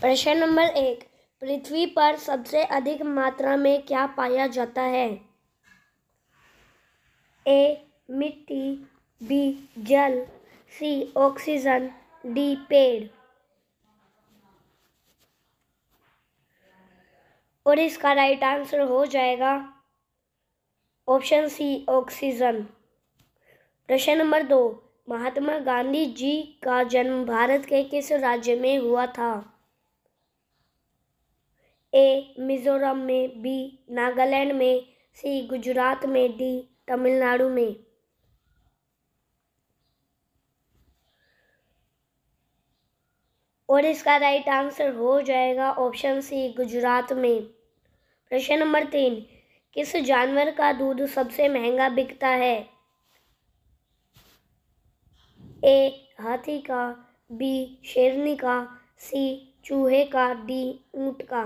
प्रश्न नंबर एक पृथ्वी पर सबसे अधिक मात्रा में क्या पाया जाता है ए मिट्टी बी जल सी ऑक्सीजन डी पेड़ और इसका राइट आंसर हो जाएगा ऑप्शन सी ऑक्सीजन प्रश्न नंबर दो महात्मा गांधी जी का जन्म भारत के किस राज्य में हुआ था ए मिज़ोरम में बी नागालैंड में सी गुजरात में डी तमिलनाडु में और इसका राइट आंसर हो जाएगा ऑप्शन सी गुजरात में प्रश्न नंबर तीन किस जानवर का दूध सबसे महंगा बिकता है ए हाथी का बी शेरनी का सी चूहे का डी ऊंट का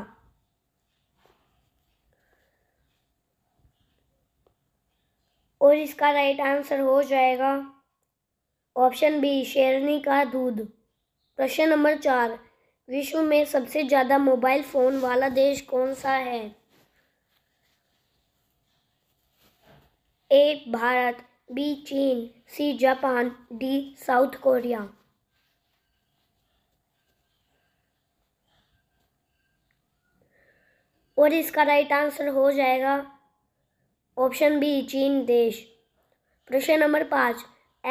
और इसका राइट आंसर हो जाएगा ऑप्शन बी शेरनी का दूध प्रश्न नंबर चार विश्व में सबसे ज़्यादा मोबाइल फ़ोन वाला देश कौन सा है ए भारत बी चीन C Japan D South Korea और इसका राइट आंसर हो जाएगा ऑप्शन बी चीन देश प्रश्न नंबर पाँच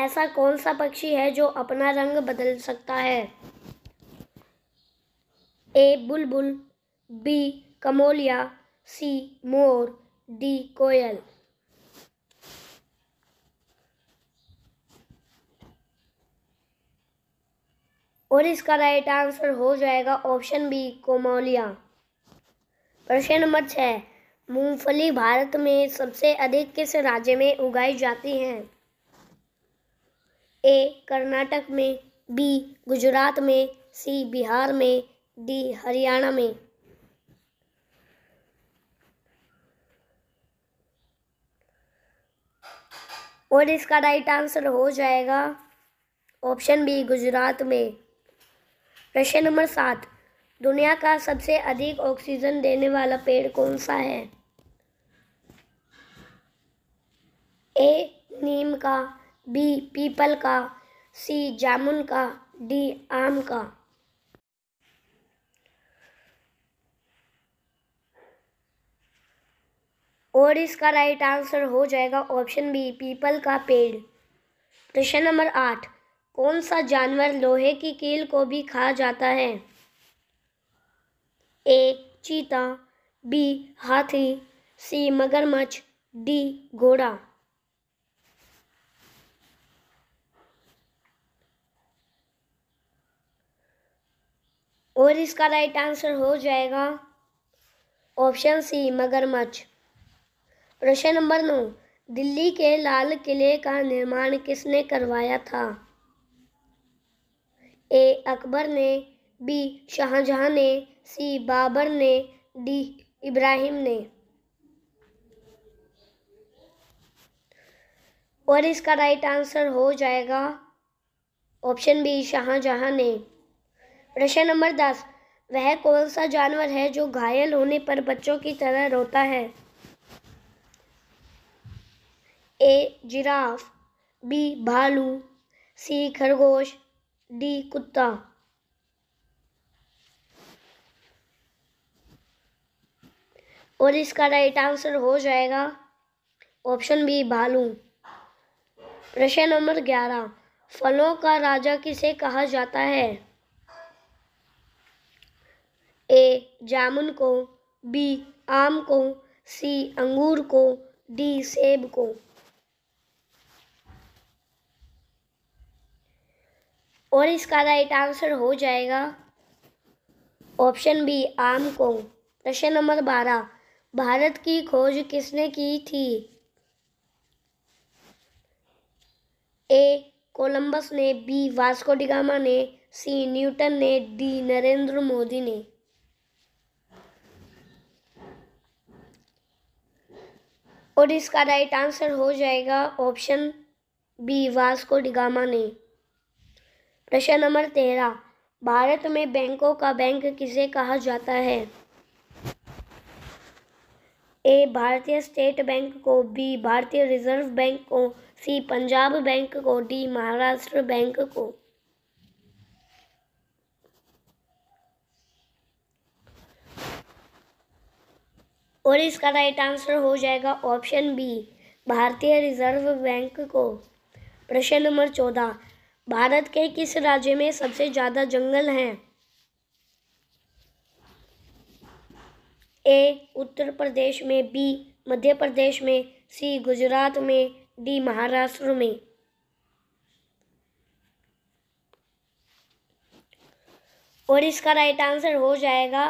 ऐसा कौन सा पक्षी है जो अपना रंग बदल सकता है ए बुलबुल बी कमोलिया सी मोर डी कोयल और इसका राइट आंसर हो जाएगा ऑप्शन बी कोमोलिया प्रश्न नंबर छः मूंगफली भारत में सबसे अधिक किस राज्य में उगाई जाती है ए कर्नाटक में बी गुजरात में सी बिहार में डी हरियाणा में और इसका राइट आंसर हो जाएगा ऑप्शन बी गुजरात में प्रश्न नंबर सात दुनिया का सबसे अधिक ऑक्सीजन देने वाला पेड़ कौन सा है ए नीम का बी पीपल का सी जामुन का डी आम का और इसका राइट आंसर हो जाएगा ऑप्शन बी पीपल का पेड़ प्रश्न नंबर आठ कौन सा जानवर लोहे की कील को भी खा जाता है ए चीता बी हाथी सी मगरमच्छ डी घोड़ा और इसका राइट आंसर हो जाएगा ऑप्शन सी मगरमच्छ प्रश्न नंबर नौ दिल्ली के लाल किले का निर्माण किसने करवाया था ए अकबर ने बी शाहजहां ने सी बाबर ने डी इब्राहिम ने और इसका राइट आंसर हो जाएगा ऑप्शन बी शाहजहां ने प्रश्न नंबर दस वह कौन सा जानवर है जो घायल होने पर बच्चों की तरह रोता है ए जिराफ बी भालू सी खरगोश डी कुत्ता और इसका राइट आंसर हो जाएगा ऑप्शन बी भालू प्रश्न नंबर ग्यारह फलों का राजा किसे कहा जाता है ए जामुन को बी आम को सी अंगूर को डी सेब को और इसका राइट आंसर हो जाएगा ऑप्शन बी आम को प्रश्न नंबर बारह भारत की खोज किसने की थी ए कोलंबस ने बी वास्को डिगामा ने सी न्यूटन ने डी नरेंद्र मोदी ने और इसका राइट आंसर हो जाएगा ऑप्शन बी वास्को डिगामा ने प्रश्न नंबर तेरह भारत में बैंकों का बैंक किसे कहा जाता है ए भारतीय स्टेट बैंक को बी भारतीय रिजर्व बैंक को सी पंजाब बैंक को डी महाराष्ट्र बैंक को और इसका राइट आंसर हो जाएगा option B Bharatiya Reserve Bank को प्रश्न नंबर चौदह भारत के किस राज्य में सबसे ज़्यादा जंगल हैं ए उत्तर प्रदेश में बी मध्य प्रदेश में सी गुजरात में डी महाराष्ट्र में और इसका राइट आंसर हो जाएगा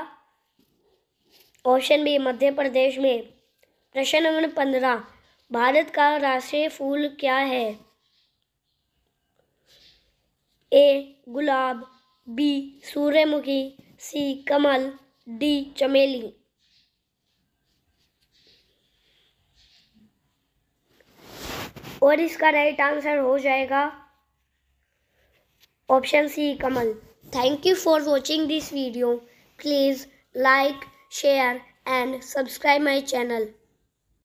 ऑप्शन बी मध्य प्रदेश में प्रश्न नंबर पंद्रह भारत का राष्ट्रीय फूल क्या है ए गुलाब बी सूर्यमुखी सी कमल डी चमेली और इसका राइट आंसर हो जाएगा ऑप्शन सी कमल thank you for watching this video please like share and subscribe my channel